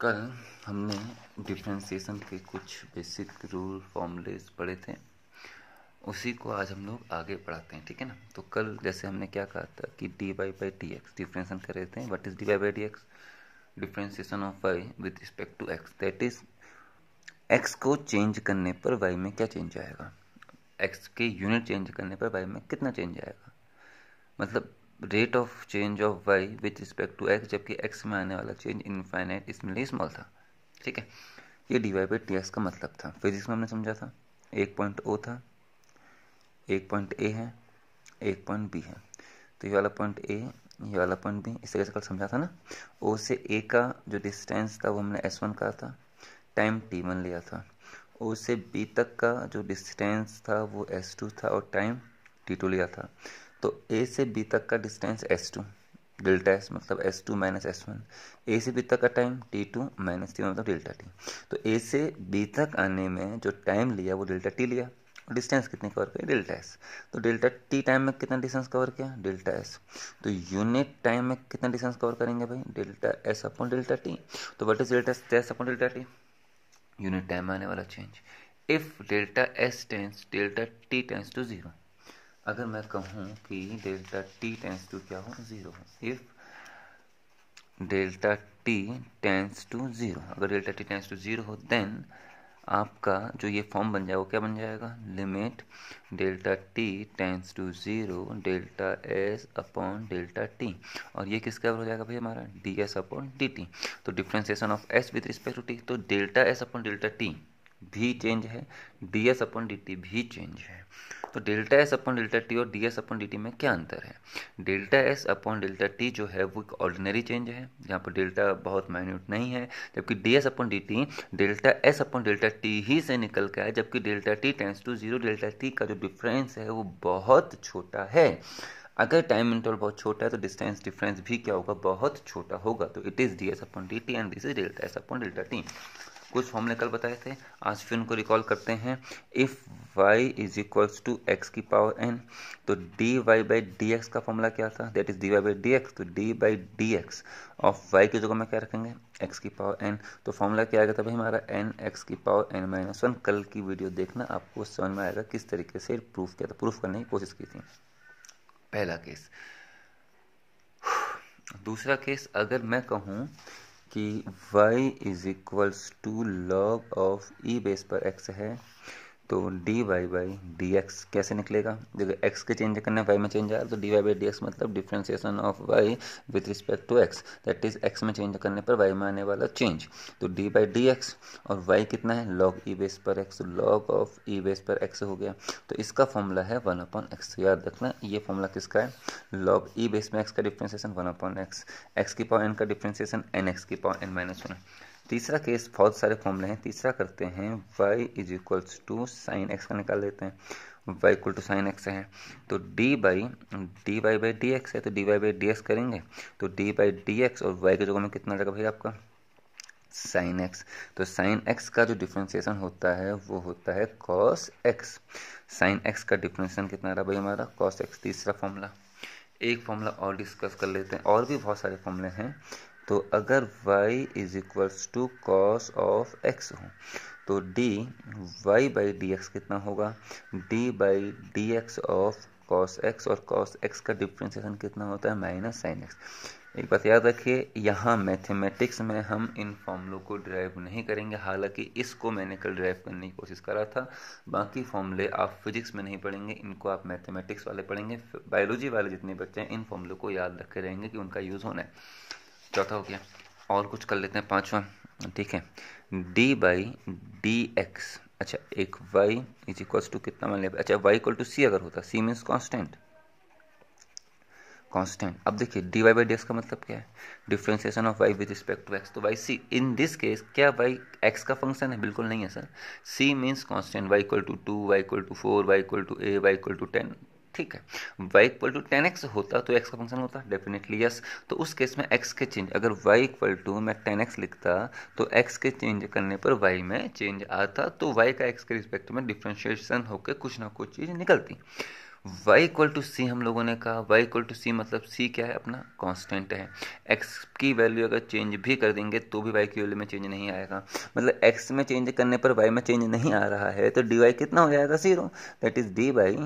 कल हमने डिफ्रेंसीसन के कुछ बेसिक रूल फॉर्मूलेस पढ़े थे उसी को आज हम लोग आगे पढ़ाते हैं ठीक है ना तो कल जैसे हमने क्या कहा था कि d y by d x differentiation कर रहे थे what is d y by d x differentiation of y with respect to x that is x को चेंज करने पर वाई में क्या चेंज आएगा एक्स के यूनिट चेंज करने पर वाई में कितना चेंज आएगा मतलब rate of change of y with respect to x जबकि एक्स में आने वाला चेंज इनफाइनाइट इसमें स्मॉल था ठीक है ये d y by t x का मतलब था फिजिक्स में हमने समझा था एक पॉइंट ओ था एक पॉइंट ए है एक पॉइंट बी है तो ये वाला पॉइंट ए ये वाला पॉइंट बी इस तरह से कल समझा था ना ओ से ए का जो डिस्टेंस था वो हमने एस वन कहा था टाइम टी वन लिया था ओ से बी तक का जो डिस्टेंस था वो एस टू था और टाइम टी टू लिया था तो ए से बी तक का distance s two delta s मतलब s two minus s one A से बी तक का time t two minus t one मतलब डेल्टा टी तो ए से बी तक आने में जो टाइम लिया वो डेल्टा टी लिया डिस्टेंस कितने कवर किया डेल्टा एस तो डेल्टा टी टाइम में कितना डिस्टेंस कवर किया डेल्टा एस तो यूनिट टाइम में कितना डिस्टेंस कवर करेंगे भाई delta s upon delta t तो what is delta s upon delta t unit time आने वाला change if delta s tends delta t tends to zero अगर मैं कहूँ कि डेल्टा टी टेंस टू क्या हो ज़ीरो हो if delta t tends to zero अगर delta t tends to zero हो देन आपका जो ये फॉर्म बन जाएगा क्या बन जाएगा limit delta t tends to zero delta s upon delta t और ये किसके बराबर हो जाएगा भाई हमारा d s upon d t तो differentiation of s with respect to t तो delta s upon delta t भी चेंज है डी एस अपन डी टी भी चेंज है तो delta s upon delta t और d s upon d t में क्या अंतर है delta s upon delta t जो है वो एक ऑर्डिनरी चेंज है जहाँ पर डेल्टा बहुत माइन्यूट नहीं है जबकि d s upon d t delta s upon delta t ही से निकल के आया जबकि delta t tends to zero delta t का जो डिफरेंस है वो बहुत छोटा है अगर टाइम इंटरवल बहुत छोटा है तो डिस्टेंस डिफरेंस भी क्या होगा बहुत छोटा होगा तो it is d s upon d t and this is delta s upon delta t कुछ फॉर्मूले कल बताए थे आज फिर उनको रिकॉल करते हैं if y is equals to x की पावर एन तो d y by d x का फॉर्मूला क्या था that is d y by d x तो d by d x of y की जगह में क्या रखेंगे एक्स की पावर एन तो फॉर्मूला क्या आएगा था भाई हमारा एन एक्स की पावर एन माइनस वन कल की वीडियो देखना आपको समझ में आएगा किस तरीके से प्रूफ किया था प्रूफ करने की कोशिश की थी पहला केस दूसरा केस अगर मैं कहूँ कि y is equals to log of e base पर x है तो d y by d x कैसे निकलेगा देखो एक्स के चेंज करने वाई में चेंज आया तो d y by d x मतलब differentiation of y with respect to x that is x में चेंज करने पर वाई में आने वाला चेंज तो डी बाई डी एक्स और वाई कितना है लॉग ई बेस पर x log of e base पर एक्स हो गया तो इसका फॉर्मूला है वन अपॉन एक्स याद रखना ये फॉर्मूला किसका है लॉग ई बेस में एक्स का differentiation one upon x x की पावर एन का डिफ्रेंसिएशन एन एक्स की पावर एन माइनस वन तीसरा केस बहुत सारे फॉर्मूले हैं तीसरा करते हैं y is equals to sign x का निकाल लेते हैं y equal to sign x है तो d by d y by d x है तो d y by d x करेंगे तो डी बाई डी एक्स और y के जगह में कितना रहेगा भाई आपका साइन एक्स तो साइन एक्स का जो डिफ्रेंसिएशन होता है वो होता है कॉस एक्स साइन एक्स का डिफ्रेंसिएशन कितना रहा भाई हमारा कॉस एक्स तीसरा फॉर्मूला एक फॉर्मूला और डिस्कस कर लेते हैं और भी बहुत सारे फॉर्मूले हैं तो अगर y is equals to cos of x हो तो d y by d x कितना होगा d by d x of cos x और कॉस एक्स का डिफ्रेंसिएशन कितना होता है माइनस साइन एक्स एक बात याद रखिए यहाँ मैथमेटिक्स में हम इन फॉर्मुलों को ड्राइव नहीं करेंगे हालांकि इसको मैंने कल ड्राइव करने की कोशिश करा था बाकी फॉर्मूले आप फिजिक्स में नहीं पढ़ेंगे इनको आप मैथमेटिक्स वाले पढ़ेंगे बायोलॉजी वाले जितने बच्चे हैं इन फॉर्मुलों को याद रखे रहेंगे कि उनका यूज़ होना है चौथा हो गया और कुछ कर लेते हैं पांचवा ठीक है डी बाई डी एक्स अच्छा एक वाई इज इक्वल टू कितना मान लिया अच्छा वाई इक्वल टू सी अगर होता सी मीन्स कॉन्स्टेंट कॉन्स्टेंट अब देखिए d y by d x का मतलब क्या है differentiation of y with respect to x तो y c in this case क्या वाई एक्स का फंक्शन है बिल्कुल नहीं है sir c means constant y equal to two y equal to four y equal to a y equal to ten ठीक है y equal to ten x होता तो एक्स का फंक्शन होता डेफिनेटली यस तो उस केस में एक्स के चेंज अगर वाई इक्वल टू मैं टेन एक्स लिखता तो एक्स के चेंज करने पर वाई में चेंज आता तो वाई का एक्स के रिस्पेक्ट में डिफ्रेंशिएशन होकर कुछ ना कुछ चीज़ निकलती y इक्वल टू सी हम लोगों ने कहा वाई इक्वल टू सी मतलब c क्या है अपना कांस्टेंट है x की वैल्यू अगर चेंज भी कर देंगे तो भी y की वैल्यू में चेंज नहीं आएगा मतलब x में चेंज करने पर y में चेंज नहीं आ रहा है तो dy कितना हो जाएगा zero that is d by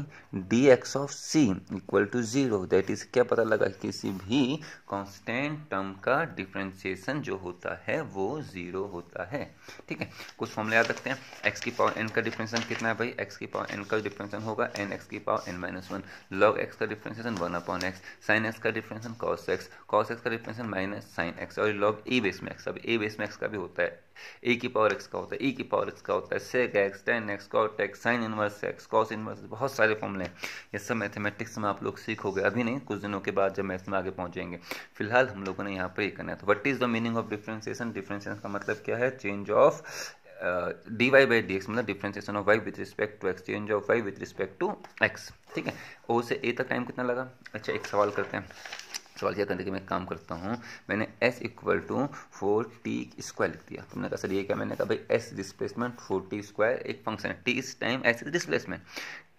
d x of c equal to zero that is क्या पता लगा किसी भी कॉन्स्टेंट टर्म का डिफ्रेंसिएशन जो होता है वो जीरो होता है ठीक है कुछ फॉर्मूला याद रखते हैं एक्स की पावर एन का डिफ्रेंसन कितना है भाई एक्स की पावर एन का डिफ्रेंसन होगा एन एक्स की power n minus one log x का differentiation one upon x sign x का differentiation cos x cos x का डिफ्रेंसन माइनस साइन एक्स और लॉग ए बेस में एक्स अब ए बेस में एक्स का भी होता है ए की पावर एक्स का होता है ई की पावर एक्स का होता है sec x tan x cot x sine inverse x cos inverse बहुत सारे फॉर्मले हैं ये सब मैथमेटिक्स में आप लोग सीखोगे अभी नहीं कुछ दिनों के बाद जब मैथ्स में आगे पहुंचेंगे फिलहाल हम लोगों ने यहाँ पर ये करना है तो what is the meaning of differentiation differentiation का मतलब क्या है change of d y by d x मतलब differentiation of y with respect to x change of y with respect to x ठीक है ओ से ए तक टाइम कितना लगा अच्छा एक सवाल करते हैं सवाल क्या करते कि मैं काम करता हूँ मैंने s equal to four t square लिख दिया तुमने कहा सर ये क्या मैंने कहा भाई s displacement four t square एक फंक्शन है टी इस time s is displacement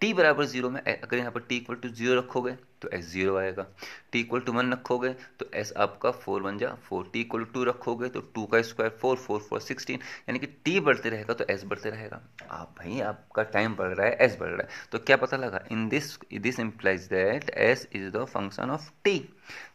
t बराबर जीरो में अगर यहाँ पर टी इक्वल टू जीरो रखोगे तो एस जीरो आएगा टी इक्वल टू वन रखोगे तो एस आपका फोर वन जा फोर टी इक्वल टू रखोगे तो टू का square four four four sixteen यानी कि टी बढ़ते रहेगा तो एस बढ़ते रहेगा आप भाई आपका टाइम बढ़ रहा है एस बढ़ रहा है तो क्या पता लगा in this this implies that s is the function of t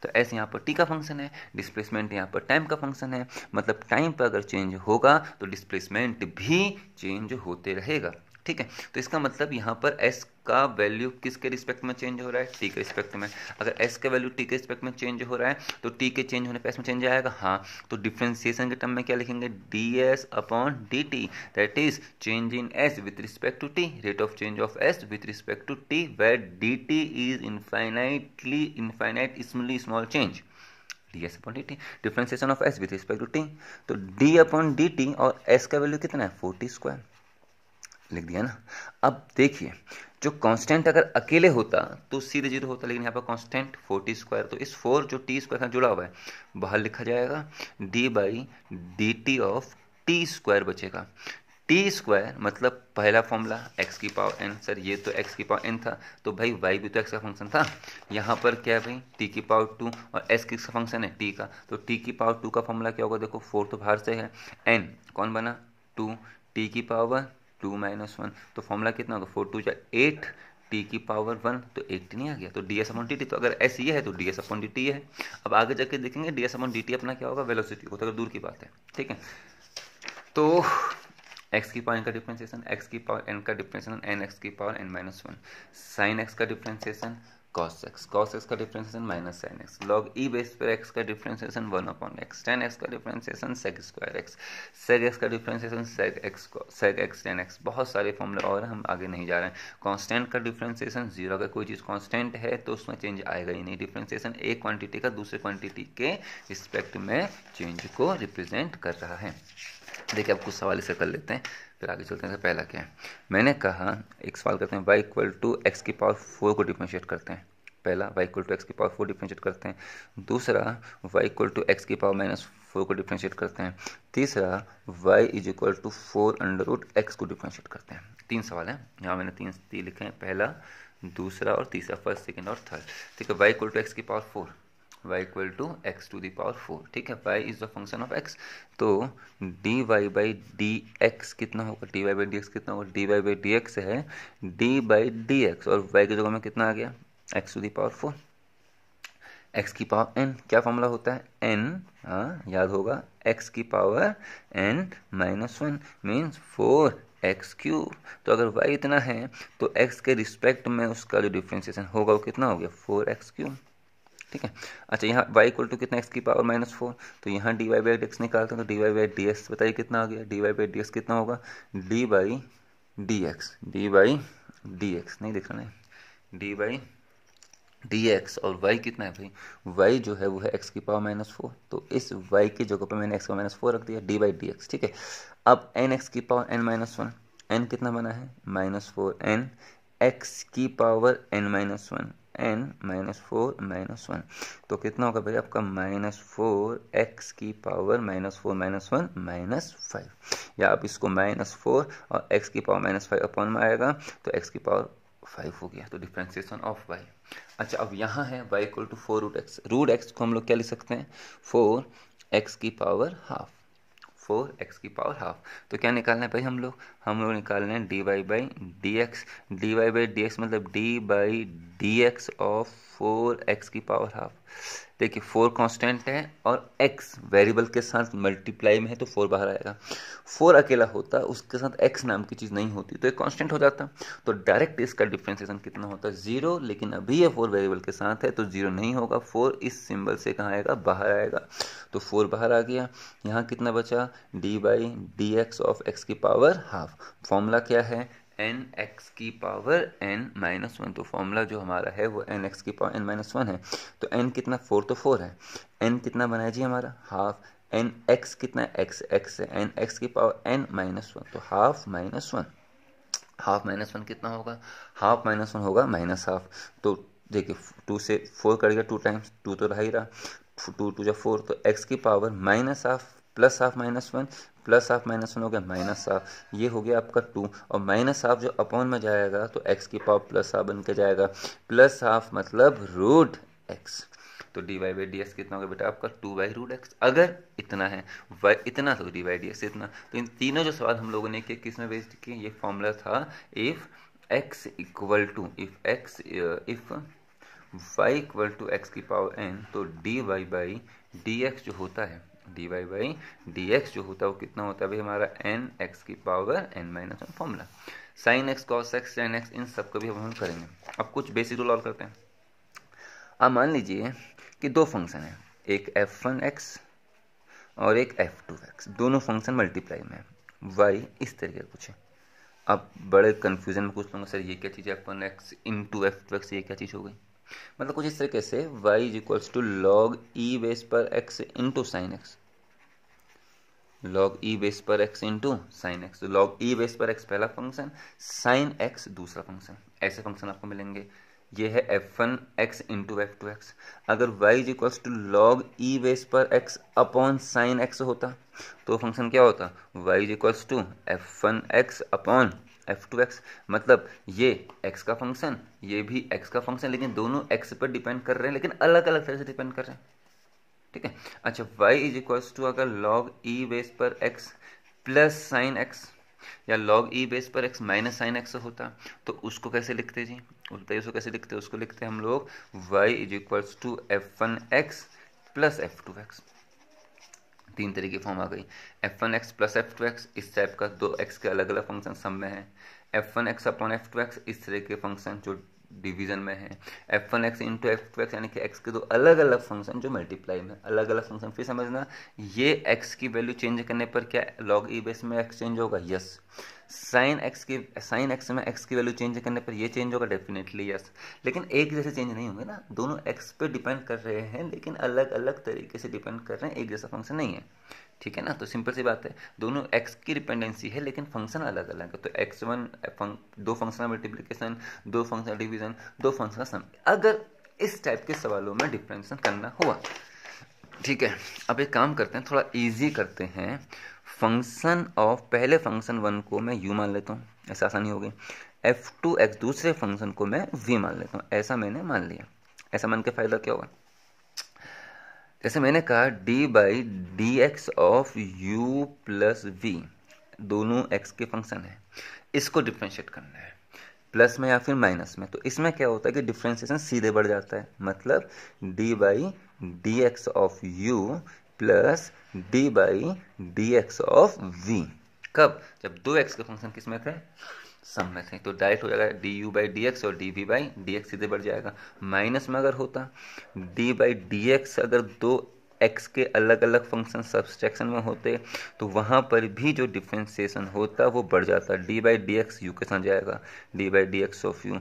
तो एस यहाँ पर टी का फंक्शन है डिस्प्लेसमेंट यहाँ पर टाइम का फंक्शन है मतलब टाइम पर अगर चेंज होगा तो डिस्प्लेसमेंट भी चेंज होते रहेगा ठीक है तो इसका मतलब यहाँ पर एस का वैल्यू किसके रिस्पेक्ट में चेंज हो रहा है टी के रिस्पेक्ट में अगर एस का वैल्यू टी के रिस्पेक्ट में चेंज हो रहा है तो टी के चेंज होने पर एस में चेंज आएगा हाँ तो डिफ्रेंसिएशन के टर्म में क्या लिखेंगे d s upon d t that is change in s with respect to t rate of change of s with respect to t where d t is infinitely infinite smally small change d s upon d t differentiation of s with respect to t तो d upon d t और s का value कितना है forty square लिख दिया ना अब देखिए जो कांस्टेंट अगर अकेले होता तो सीधे जीरो होता लेकिन यहाँ पर कांस्टेंट टी स्क्वायर तो इस फोर जो टी स्क्वायर का जुड़ा हुआ है बाहर लिखा जाएगा d by d t of t square बचेगा टी स्क्वायर मतलब पहला फॉर्मूला एक्स की पावर एन सर ये तो एक्स की पावर एन था तो भाई वाई भी तो एक्स का फंक्शन था यहाँ पर क्या है भाई टी की पावर टू और एस किसका फंक्शन है टी का तो टी की पावर टू का फॉर्मूला क्या होगा देखो फोर तो बाहर से है एन कौन बना टू टी की पावर टू माइनस वन तो फॉर्मूला कितना होगा फोर टू चार एट टी की पावर वन तो एट नहीं आ गया तो d s upon d t तो अगर एस ये है तो d s upon d t है अब आगे जाके देखेंगे d s upon d t अपना क्या होगा वेलोसिटी होता तो अगर दूर की बात है ठीक है तो एक्स की पावर एन का डिफ्रेंसिएशन एक्स की पावर एन का डिफ्रेंसिएशन एन एक्स की power n minus one sin x का differentiation cos x cos x का differentiation minus sign x log e base पर एक्स का differentiation one upon x tan x का differentiation sec square x sec x का differentiation sec x sec x tan x बहुत सारे फॉर्मूले और हम आगे नहीं जा रहे हैं कॉन्स्टेंट का डिफ्रेंसिएशन जीरो अगर कोई चीज़ कॉन्स्टेंट है तो उसमें चेंज आएगा ही नहीं डिफ्रेंसिएशन एक क्वांटिटी का दूसरे क्वांटिटी के रिस्पेक्ट में चेंज को रिप्रेजेंट कर रहा है देखिए अब कुछ सवाल इसे कर लेते हैं फिर आगे चलते हैं पहला क्या है मैंने कहा एक सवाल करते हैं वाई इक्वल टू एक्स की पावर फोर को डिफ्रेंशिएट करते हैं पहला वाई इक्वल टू एक्स की पावर फोर डिफ्रेंशिएट करते हैं दूसरा वाई इक्वल टू एक्स की पावर माइनस फोर को डिफ्रेंशिएट करते हैं तीसरा y is equal to four under root x को डिफ्रेंशिएट करते हैं तीन सवाल हैं यहाँ मैंने तीन तीन लिखे हैं पहला दूसरा और तीसरा फर्स्ट सेकेंड और थर्ड ठीक है वाई इक्वल टू एक्स की power four y equal to x to the power four ठीक है y is the function of x तो d y by d x कितना होगा d y by d x कितना होगा d y by d x है d by d x और y की जगह में कितना आ गया x to the power four x की पावर एन क्या फॉर्मूला होता है एन हाँ याद होगा एक्स की power n minus one means four x cube तो अगर वाई इतना है तो एक्स के रिस्पेक्ट में उसका जो डिफ्रेंसिएशन होगा वो कितना हो गया फोर एक्स क्यूब ठीक है अच्छा यहाँ वाई इक्वल टू कितना एक्स की पावर माइनस फोर तो यहाँ डी वाई बाई एक्स निकालते हैं तो d y by d x बताइए कितना आ गया d y by d x कितना होगा d by d x d by d x नहीं लिखना है डी बाई डी एक्स और वाई कितना है भाई वाई जो है वो है एक्स की पावर माइनस फोर तो इस वाई की जगह पर मैंने एक्स का माइनस फोर रख दिया डी बाई डी एक्स ठीक है अब एन एक्स की power n minus one n कितना बना है माइनस फोर एन एक्स की power n minus one n minus four minus one तो कितना होगा भाई आपका माइनस फोर एक्स की power minus four minus one minus five या आप इसको माइनस फोर और एक्स की पावर माइनस फाइव अपॉन में आएगा तो एक्स की पावर फाइव हो गया तो डिफ्रेंसिएशन ऑफ वाई अच्छा अब यहाँ है y equal to four root x root x को हम लोग क्या लिख सकते हैं फोर एक्स की पावर हाफ फोर एक्स की पावर हाफ तो क्या निकालना है भाई हम लोग हम लोग निकालने है d y by d x d y by d x मतलब d by d x of four x की पावर हाफ देखिए फोर कांस्टेंट है और एक्स वेरिएबल के साथ मल्टीप्लाई में है तो फोर बाहर आएगा फोर अकेला होता उसके साथ एक्स नाम की चीज़ नहीं होती तो एक कांस्टेंट हो जाता तो डायरेक्ट इसका डिफ्रेंसिएशन कितना होता है ज़ीरो लेकिन अभी ये फोर वेरिएबल के साथ है तो ज़ीरो नहीं होगा फोर इस सिंबल से कहाँ आएगा बाहर आएगा तो फोर बाहर आ गया यहाँ कितना बचा d by d x of x की पावर हाफ फॉर्मूला क्या है एन एक्स की पावर एन माइनस वन तो फॉर्मूला जो हमारा है वो एन एक्स की पावर एन माइनस वन है तो एन कितना फोर तो फोर है एन कितना बनाया जी हमारा हाफ एन एक्स कितना एक्स एक्स है एन एक्स की पावर एन माइनस वन तो half minus one half minus one कितना होगा हाफ माइनस वन होगा माइनस हाफ तो देखिए टू से फोर कर गया टू टाइम्स टू तो रहा ही रहा टू टू जो फोर तो एक्स की power minus half plus half minus one plus half minus one हो गया माइनस हाफ ये हो गया आपका टू और माइनस हाफ जो अपॉन में जाएगा तो एक्स की पावर प्लस हाफ बन के जाएगा प्लस हाफ मतलब रूट एक्स तो d y by d x कितना होगा बेटा आपका टू बाई रूट एक्स अगर इतना है वाई इतना तो डी वाई डी एक्स इतना तो इन तीनों जो सवाल हम लोगों ने किए किस में बेस्ड किए ये फॉर्मूला था if x equal to if x if y equal to x की पावर एन तो d y by d x जो होता है d y by d x जो होता है वो कितना होता है भाई हमारा एन एक्स की power n minus one formula sin x cos x tan x इन सब को भी हम करेंगे अब कुछ बेसिक रूल और करते हैं अब मान लीजिए कि दो फंक्शन है एक एफ वन एक्स और एक एफ टू एक्स दोनों फंक्शन मल्टीप्लाई में वाई इस तरीके का कुछ है अब बड़े कन्फ्यूजन में पूछ लूँगा सर ये क्या चीज़ है f one x into f two x ये क्या चीज़ हो गई मतलब कुछ इस तरीके से y is equals to log e base पर x into sign x log e base पर x into sign x log e base पर x पहला फंक्शन साइन x दूसरा फंक्शन ऐसे फंक्शन आपको मिलेंगे ये है f one x into f two x अगर y is equals to log e base पर एक्स अपॉन साइन एक्स होता तो फंक्शन क्या होता y is equals to f one x upon f two x मतलब ये एक्स का function ये भी एक्स का फंक्शन लेकिन दोनों एक्स पर डिपेंड कर रहे हैं लेकिन अलग अलग तरह से डिपेंड कर रहे हैं ठीक है अच्छा वाई इज इक्वल्स टू अगर लॉग ई बेस पर एक्स प्लस साइन एक्स या लॉग ई बेस पर एक्स माइनस साइन एक्स होता तो उसको कैसे लिखते जी उल्टा उसको कैसे लिखते उसको लिखते हम लोग y is equals to f one x plus f two x तीन तरह की फॉर्म आ गई f one x plus f two x इस टाइप का दो एक्स के अलग अलग फंक्शन सब में है f one x upon f two x इस तरह के फंक्शन जो डिवीजन में है f one x into f two x यानी कि एक्स के दो अलग अलग फंक्शन जो मल्टीप्लाई में अलग अलग फंक्शन फिर समझना ये एक्स की वैल्यू चेंज करने पर क्या लॉग ई बेस में एक्स चेंज होगा यस साइन एक्स की साइन एक्स में एक्स की वैल्यू चेंज करने पर ये चेंज होगा डेफिनेटली यस लेकिन एक जैसे चेंज नहीं होंगे ना दोनों एक्स पे डिपेंड कर रहे हैं लेकिन अलग अलग तरीके से डिपेंड कर रहे हैं एक जैसा फंक्शन नहीं है ठीक है ना तो सिंपल सी बात है दोनों एक्स की डिपेंडेंसी है लेकिन फंक्शन अलग अलग है तो एक्स वन दो फंक्शनल मल्टीप्लीकेशन दो फंक्शनल डिवीजन दो फंक्शनल सम अगर इस टाइप के सवालों में डिफ्रेंसन करना हुआ ठीक है अब एक काम करते हैं थोड़ा इजी करते हैं फंक्शन ऑफ पहले फंक्शन वन को मैं यू मान लेता हूँ ऐसा आसानी होगी एफ टू एक्स दूसरे फंक्शन को मैं वी मान लेता हूँ ऐसा मैंने मान लिया ऐसा मान के फायदा क्या होगा जैसे मैंने कहा d by d x of u plus v दोनों एक्स के फंक्शन है इसको डिफ्रेंशिएट करना है प्लस में या फिर माइनस में तो इसमें क्या होता है कि डिफ्रेंशिएशन सीधे बढ़ जाता है मतलब d by d x of u plus d by d x of v कब जब दो एक्स के फंक्शन किस में थे सम में से तो डायरेक्ट हो जाएगा d u by d x और d v by d x सीधे बढ़ जाएगा माइनस में अगर होता डी बाई डी एक्स अगर दो एक्स के अलग अलग फंक्शन सब्सट्रैक्शन में होते तो वहाँ पर भी जो डिफ्रेंसिएशन होता वो बढ़ जाता d by d x u के साथ जाएगा d by d x of u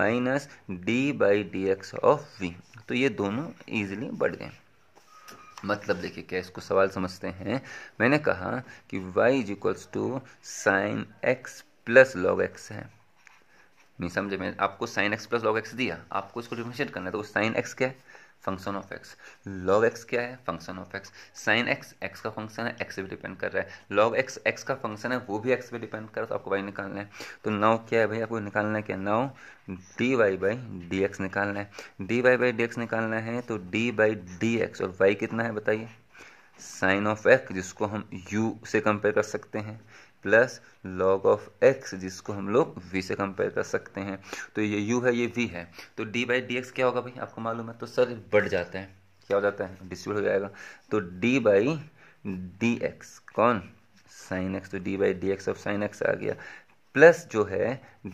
minus d by d x of v तो ये दोनों ईजिली बढ़ गए मतलब देखिए क्या इसको सवाल समझते हैं मैंने कहा कि y is equals to sign x plus log x है नहीं समझे मैं आपको sin x plus log x दिया आपको इसको डिफ्रेंशिएट करना है तो साइन एक्स क्या है function of x log x क्या है function of x sign x x का फंक्शन है एक्स पे डिपेंड कर रहा है लॉग एक्स एक्स का फंक्शन है वो भी एक्स पे डिपेंड कर रहा है तो आपको वाई निकालना है तो नाउ क्या है भाई आपको निकालना है क्या now d y by d x निकालना है d y by d x निकालना है तो डी बाई डी एक्स और वाई कितना है बताइए साइन ऑफ एक्स जिसको हम यू से कंपेयर कर सकते हैं प्लस लॉग ऑफ एक्स जिसको हम लोग वी से कंपेयर कर सकते हैं तो ये यू है ये वी है तो डी बाई डी एक्स क्या होगा भाई आपको मालूम है तो सर बढ़ जाता है क्या हो जाता है डिस्ट्रीब्यूट हो जाएगा तो डी बाई डी एक्स कौन साइन एक्स तो d by d x of sin x आ गया प्लस जो है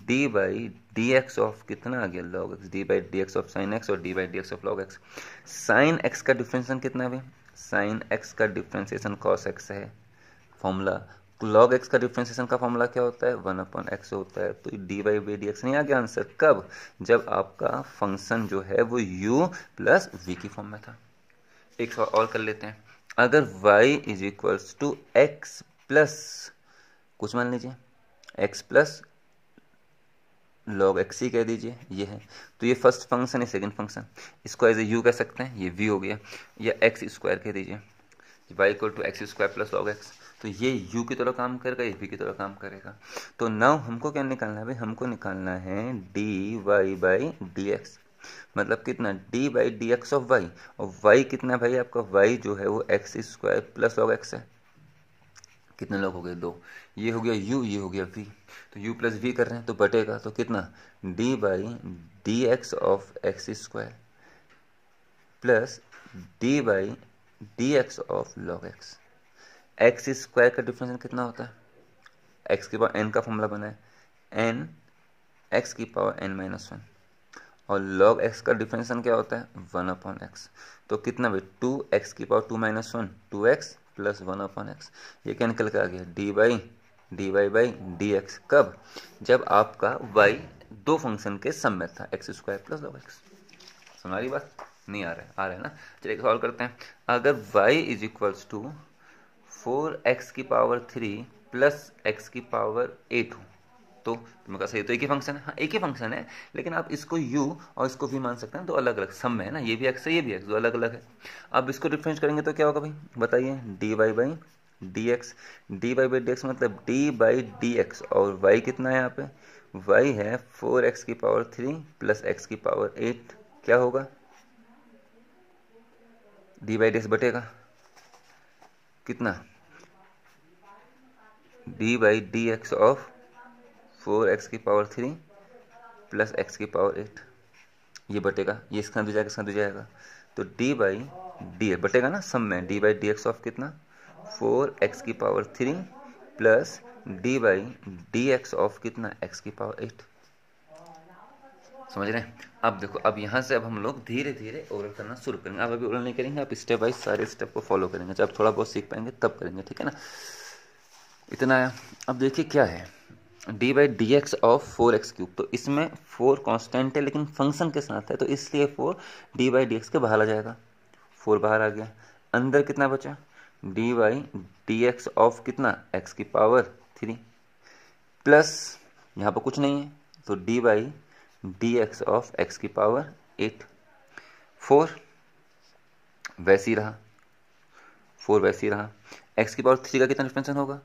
d by d x of कितना आ गया log x d by d x of sin x और d by d x of log x sign x का differentiation कितना है साइन एक्स का डिफ्रेंसिएशन कॉस एक्स है फॉर्मूला लॉग एक्स का डिफ्रेंसिएशन का फॉर्मूला क्या होता है वन अपॉन एक्स होता है तो d y by d x नहीं आ गया आंसर कब जब आपका फंक्शन जो है वो यू प्लस वी की फॉर्म में था एक सवाल और कर लेते हैं अगर y is equals to x plus कुछ मान लीजिए x प्लस लॉग एक्स ही कह दीजिए ये है तो ये फर्स्ट फंक्शन है सेकंड फंक्शन इसको एज ए यू कह सकते हैं ये v हो गया या एक्स स्क्वायर कह दीजिए y equal to x square plus log x तो ये यू की तरह काम करेगा ये भी की तरह काम करेगा तो नाउ हमको क्या निकालना है भाई हमको निकालना है d y by d x मतलब कितना d by d x of y और वाई कितना है भाई आपका वाई जो है वो x square plus log x है कितने लोग हो गए दो ये हो गया u ये हो गया v तो u प्लस वी कर रहे हैं तो बटेगा तो कितना d by d x of x square plus d by d x of log x x square का डिफ्रेंशन कितना होता है एक्स की पावर एन का फॉर्मूला बना है एन एक्स की पावर एन माइनस वन और लॉग एक्स का डिफ्रेंशन क्या होता है वन अपॉन एक्स तो कितना भी टू एक्स की power two minus one two x plus one upon x ये क्या निकल कर आ गया d by d y by d x कब जब आपका वाई दो फंक्शन के सम में था x square plus log x सुना रही बात नहीं आ रहा है आ रहा है ना चलिए सॉल्व करते हैं अगर y is equals to four x की पावर थ्री प्लस एक्स की पावर एट हो तो तुम्हें कहा सही तो एक ही फंक्शन है हाँ एक ही फंक्शन है लेकिन आप इसको u और इसको v मान सकते हैं तो अलग अलग सम है ना ये भी x है ये भी x दो अलग अलग है अब इसको डिफ्रेंस करेंगे तो क्या होगा भाई बताइए d y by d x d y by d x मतलब डी बाई डी एक्स और y कितना है यहाँ पे y है फोर एक्स की पावर थ्री प्लस एक्स की पावर एट क्या होगा डी बाई डी एस बटेगा कितना d by d x of four x की पावर थ्री प्लस एक्स की पावर एट ये बटेगा ये इसका अंदर जाएगा इसका अंदर जाएगा तो डी बाई डी बटेगा ना सम में d by d x of कितना फोर एक्स की power three plus d by d x of कितना एक्स की पावर एट समझ रहे हैं अब देखो अब यहाँ से अब हम लोग धीरे धीरे ओरल करना शुरू करेंगे आप अभी ओरल नहीं करेंगे आप स्टेप बाई सारे स्टेप को फॉलो करेंगे जब थोड़ा बहुत सीख पाएंगे तब करेंगे ठीक है ना इतना आया अब देखिए क्या है d by d x of four x cube तो इसमें फोर कॉन्स्टेंट है लेकिन फंक्शन के साथ है तो इसलिए four d by d x के बाहर आ जाएगा फोर बाहर आ गया अंदर कितना बचा d by d x of कितना एक्स की पावर थ्री प्लस यहाँ पर कुछ नहीं है तो d by d x of x की पावर एट फोर वैसी रहा फोर वैसी रहा एक्स की पावर थ्री का कितना एक्सपेंशन होगा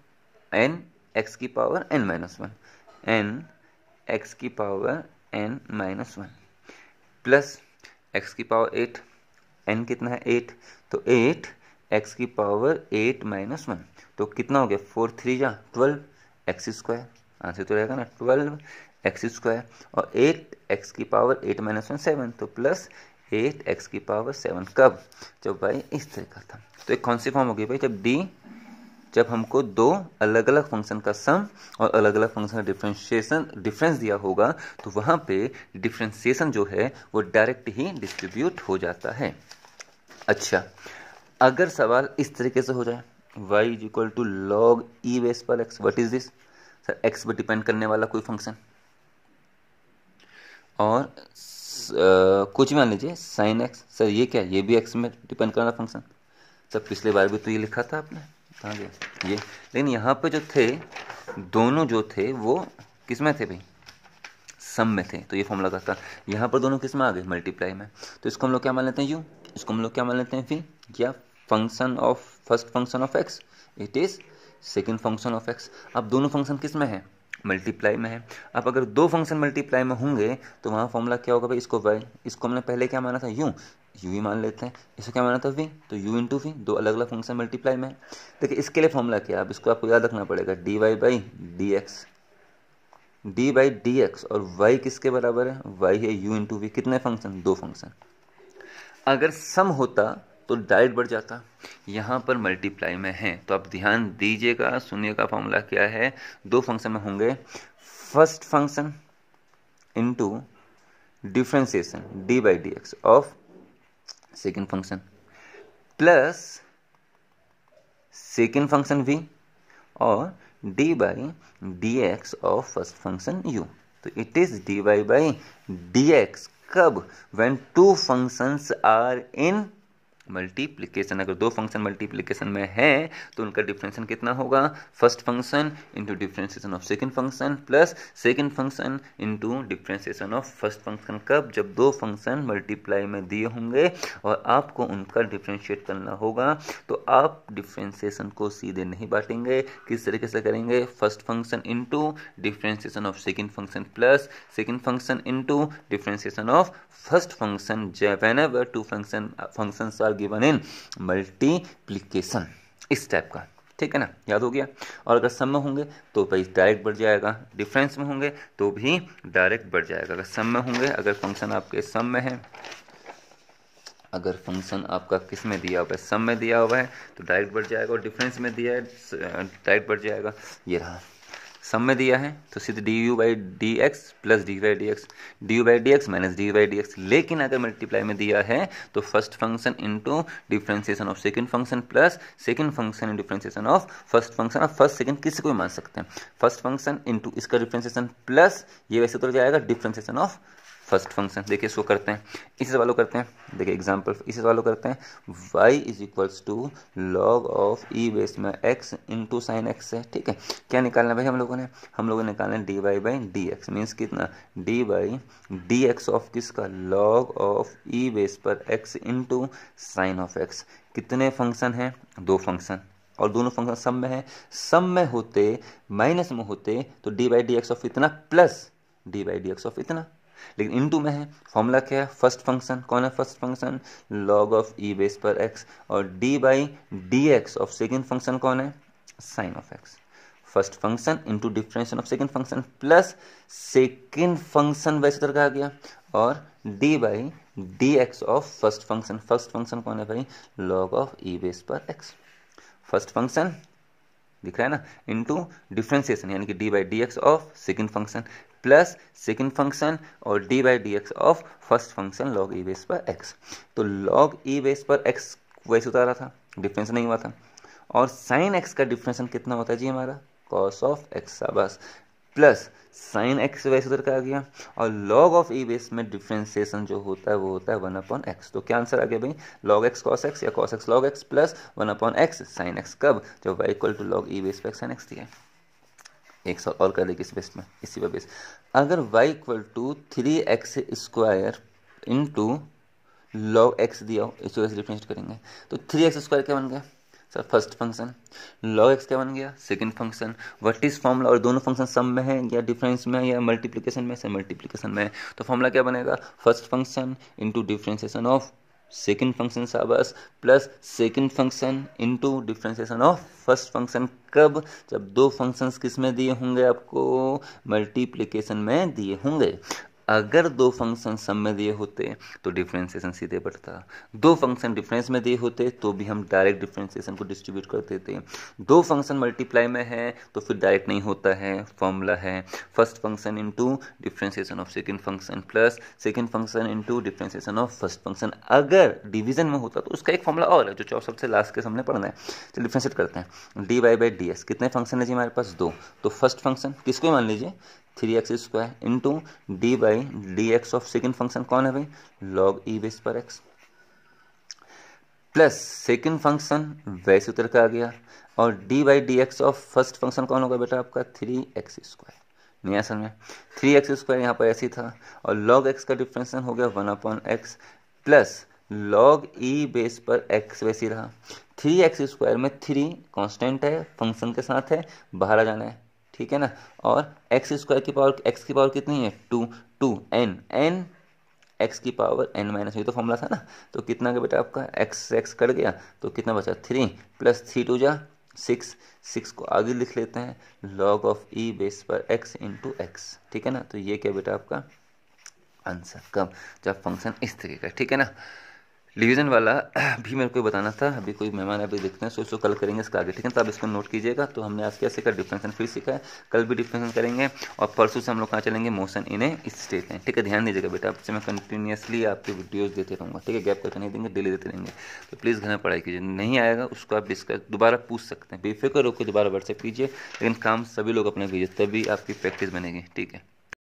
एन एक्स की power n minus one n x की power n minus one plus x की पावर एट एन कितना है एट तो एट एक्स की पावर एट माइनस वन तो कितना हो गया फोर थ्री जा ट्वेल्व एक्स स्क्वायर आंसर तो रहेगा ना ट्वेल्व एक्स स्क्वायर और एट एक्स की power eight minus one seven तो प्लस एट एक्स की पावर सेवन कब जब भाई इस का था तो एक कौन सी फॉर्म होगी भाई जब डी जब हमको दो अलग अलग फंक्शन का सम और अलग अलग फंक्शन का डिफ्रेंशिएशन डिफरेंस दिया होगा तो वहाँ पे डिफ्रेंशिएशन जो है वो डायरेक्ट ही डिस्ट्रीब्यूट हो जाता है अच्छा अगर सवाल इस तरीके से हो जाए y is equal to log e base पर x what is this sir x पर डिपेंड करने वाला कोई फंक्शन और आ, कुछ मान लीजिए साइन एक्स सर ये क्या ये भी एक्स में डिपेंड कर रहा फंक्शन सर पिछले बार भी तो ये लिखा था आपने कहाँ गया ये लेकिन यहाँ पे जो थे दोनों जो थे वो किस में थे भाई सम में थे तो ये फॉर्म लगा था यहाँ पर दोनों किस में आ गए मल्टीप्लाई में तो इसको हम लोग क्या मान लेते हैं यू इसको हम लोग क्या मान लेते हैं फिर या function of first function of x it is second function of x अब दोनों फंक्शन किस में है मल्टीप्लाई में है अब अगर दो फंक्शन मल्टीप्लाई में होंगे तो वहाँ फॉर्मूला क्या होगा भाई इसको वाई इसको हमने पहले क्या माना था यू यू ही मान लेते हैं इसको क्या माना था वी तो यू इंटू वी दो अलग अलग फंक्शन मल्टीप्लाई में देखिए इसके लिए फॉर्मूला क्या है अब इसको आपको याद रखना पड़ेगा d y by d x d by d x और वाई किसके बराबर है वाई है यू इंटू वी कितने फंक्शन दो फंक्शन अगर सम होता तो डाइट बढ़ जाता यहाँ पर मल्टीप्लाई में है तो आप ध्यान दीजिएगा सुनिएगा फॉर्मूला क्या है दो फंक्शन में होंगे first function into differentiation d by d x of second function plus second function v और d by d x of first function u तो it is d by by d x कब when two functions are in multiplication अगर दो function multiplication में है तो उनका differentiation कितना होगा first function into differentiation of second function plus second function into differentiation of first function कब जब दो फंक्शन मल्टीप्लाई में दिए होंगे और आपको उनका डिफ्रेंशिएट करना होगा तो आप डिफ्रेंसिएशन को सीधे नहीं बांटेंगे किस तरीके से करेंगे first function into differentiation of second function plus second function into differentiation of first function whenever two function function are are given in multiplication इस टाइप का ठीक है ना याद हो गया और अगर सम में होंगे तो भाई डायरेक्ट बढ़ जाएगा डिफरेंस में होंगे तो भी डायरेक्ट बढ़ जाएगा अगर सम में होंगे अगर फंक्शन आपके सम में है अगर फंक्शन आपका किस में दिया हुआ है सम में दिया हुआ है तो डायरेक्ट बढ़ जाएगा और डिफरेंस में दिया है डायरेक्ट बढ़ जाएगा ये रहा सम में दिया है तो सिर्फ d u by d x plus d by d x d u by d x minus d by d x लेकिन अगर मल्टीप्लाई में दिया है तो first function into differentiation of second function plus second function in differentiation of first function of first second किसी को भी मान सकते हैं फर्स्ट फंक्शन इंटू इसका डिफ्रेंसिएशन प्लस ये वैसे तो जाएगा डिफ्रेंसिएशन ऑफ फर्स्ट फंक्शन देखिए इसको करते हैं इसी से वालों करते हैं देखिए एग्जाम्पल इसी से वालों करते हैं y is equals to log of e base में एक्स इंटू साइन एक्स है ठीक है क्या निकालना भाई हम लोगों ने हम लोगों ने निकालना d y by d x means कितना d by d x of किसका लॉग ऑफ ई बेस पर x into sine of x कितने फंक्शन हैं दो फंक्शन और दोनों फंक्शन सम में है सम में होते माइनस में होते तो d by d x of इतना plus d by d x of इतना लेकिन इन टू में है फॉर्मूला क्या है फर्स्ट फंक्शन कौन है first function log of e base पर एक्स और d by d x of second function कौन है sine of x first function into differentiation of second function plus second function वैसे तरह आ गया और d by d x of first function first function कौन है भाई लॉग ऑफ ई बेस पर एक्स फर्स्ट फंक्शन दिख रहा है ना इनटू डिफरेंशिएशन यानी कि D by d x of second function plus second function और d by d x of first function log e base पर एक्स तो लॉग ई बेस पर एक्स वैसे उतारा था डिफरेंस नहीं हुआ था और साइन एक्स का डिफरेंसन कितना होता है जी हमारा कॉस ऑफ एक्स बस प्लस साइन एक्स वैसे उधर का आ गया और लॉग ऑफ ई बेस में डिफ्रेंसिएशन जो होता है वो होता है वन अपॉन एक्स तो क्या आंसर आ गया भाई लॉग एक्स कॉस एक्स या cos x log x plus one upon x sign x कब जब y equal to log e base पर एक्स साइन एक्स दिया एक सौ और कर लेगी इस बेस में इसी पर बेस अगर y equal to three x square into log x दिया हो इस वजह से डिफ्रेंशिएट करेंगे तो थ्री एक्स स्क्वायर क्या बन गया sir first function log x क्या बन गया second function what is formula और दोनों फंक्शन सम में है या डिफरेंस में है या मल्टीप्लिकेशन में से मल्टीप्लिकेशन में है तो फॉर्मूला क्या बनेगा first function into differentiation of second function शाबाश plus second function into differentiation of first function कब जब दो फंक्शन किस में दिए होंगे आपको मल्टीप्लीकेशन में दिए होंगे अगर दो फंक्शन सम में दिए होते तो डिफ्रेंसिएशन सीधे बढ़ता दो फंक्शन डिफरेंस में दिए होते तो भी हम डायरेक्ट डिफ्रेंसिएशन को डिस्ट्रीब्यूट कर देते दो फंक्शन मल्टीप्लाई में है तो फिर डायरेक्ट नहीं होता है फॉर्मूला है first function into differentiation of second function plus second function into differentiation of first function अगर डिविजन में होता तो उसका एक फॉर्मूला और है जो चौसठ सबसे लास्ट के सामने पढ़ना है तो डिफ्रेंशिएट करते हैं d y by d s कितने फंक्शन है जी हमारे पास दो तो फर्स्ट फंक्शन किसको मान लीजिए three x square into d by d x of second function कौन है भाई लॉग ई बेस पर एक्स प्लस सेकेंड फंक्शन वैसे उतर के आ गया और d by d x of first function कौन होगा बेटा आपका थ्री एक्स स्क्वायर नहीं असल में थ्री एक्स स्क्वायर यहाँ पर ऐसे था और लॉग एक्स का डिफ्रेंसन हो गया one upon x plus log e base पर एक्स वैसे रहा थ्री एक्स स्क्वायर में थ्री कॉन्स्टेंट है फंक्शन के साथ है बाहर आ जाना है ठीक है ना और एक्स स्क्वायर की पावर एक्स की पावर कितनी है two two n n x की पावर एन माइनस ये तो फॉर्मूला था ना तो कितना का बेटा आपका एक्स एक्स कट गया तो कितना बचा थ्री प्लस थ्री टू जा सिक्स सिक्स को आगे लिख लेते हैं लॉग ऑफ ई बेस पर एक्स इंटू एक्स ठीक है ना तो ये क्या बेटा आपका आंसर कब जब फंक्शन इस तरीके का ठीक है ना डिवीज़न वाला भी मेरे को बताना था अभी कोई मेहमान अभी देखते हैं सो सो कल करेंगे इसका आगे ठीक है तो आप इसको नोट कीजिएगा तो हमने आज कैसे कर डिफरेंस फिर सीखा है कल भी डिफरेंस करेंगे और परसों से हम लोग कहाँ चलेंगे मोशन इन ए स्टेट में ठीक है ध्यान दीजिएगा बेटा आपसे मैं कंटिन्यूसली आपके वीडियोज़ देते रहूँगा ठीक है गैप करके नहीं देंगे डेली देते रहेंगे तो प्लीज़ घर में पढ़ाई कीजिए नहीं आएगा उसको आप डिस्कस दोबारा पूछ सकते हैं बेफिक्र होकर दोबारा व्हाट्सएप कीजिए लेकिन काम सभी लोग अपने कीजिए तभी आपकी प्रैक्टिस बनेगी ठीक है